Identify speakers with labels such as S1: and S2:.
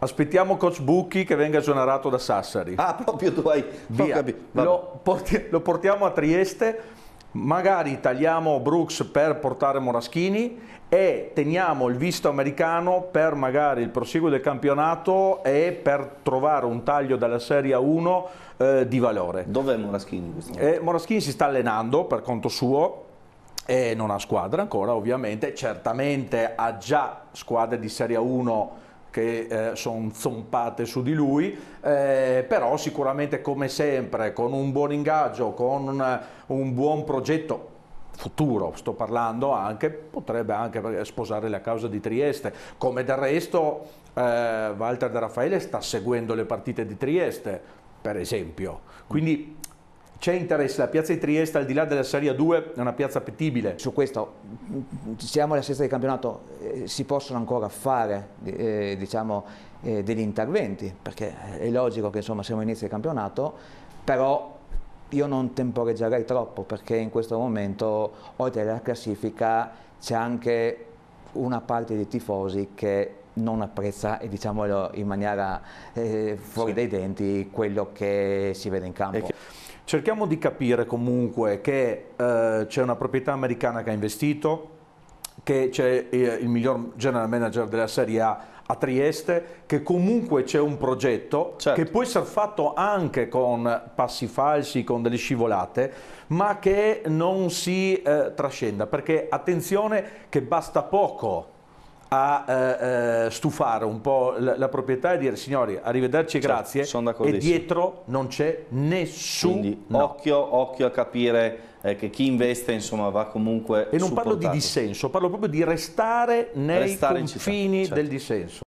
S1: Aspettiamo coach Bucchi che venga esonerato da Sassari. Ah, proprio tu hai Via. Lo, porti- lo, portiamo a Trieste, magari tagliamo Brooks per portare Moraschini e teniamo il visto americano per magari il proseguo del campionato e per trovare un taglio dalla Serie 1 eh, di valore. Dov'è Moraschini? Eh, Moraschini si sta allenando per conto suo, e non ha squadra ancora ovviamente, certamente ha già squadre di Serie 1 che eh, sono zompate su di lui, eh, però sicuramente come sempre con un buon ingaggio, con un, un buon progetto futuro, sto parlando anche, potrebbe anche sposare la causa di Trieste, come del resto eh, Walter De Raffaele sta seguendo le partite di Trieste, per esempio. Quindi c'è interesse, la piazza di Trieste al di là della Serie 2 è una piazza appetibile. Su
S2: questo siamo alla sesta di campionato, eh, si possono ancora fare eh, diciamo, eh, degli interventi, perché è logico che insomma, siamo all'inizio del campionato, però io non temporeggerei troppo perché in questo momento oltre alla classifica c'è anche una parte dei tifosi che non apprezza, e diciamolo in maniera eh, fuori sì. dai denti, quello che si vede in
S1: campo. Cerchiamo di capire comunque che eh, c'è una proprietà americana che ha investito, che c'è eh, il miglior general manager della Serie A a Trieste, che comunque c'è un progetto certo. che può essere fatto anche con passi falsi, con delle scivolate, ma che non si eh, trascenda, perché attenzione che basta poco a eh, eh, stufare un po' la, la, proprietà e dire signori arrivederci e certo, grazie e dietro non c'è nessuno quindi occhio, occhio a capire eh, che chi investe insomma va comunque e non supportato. parlo di dissenso parlo proprio di restare nei restare confini città, certo. del dissenso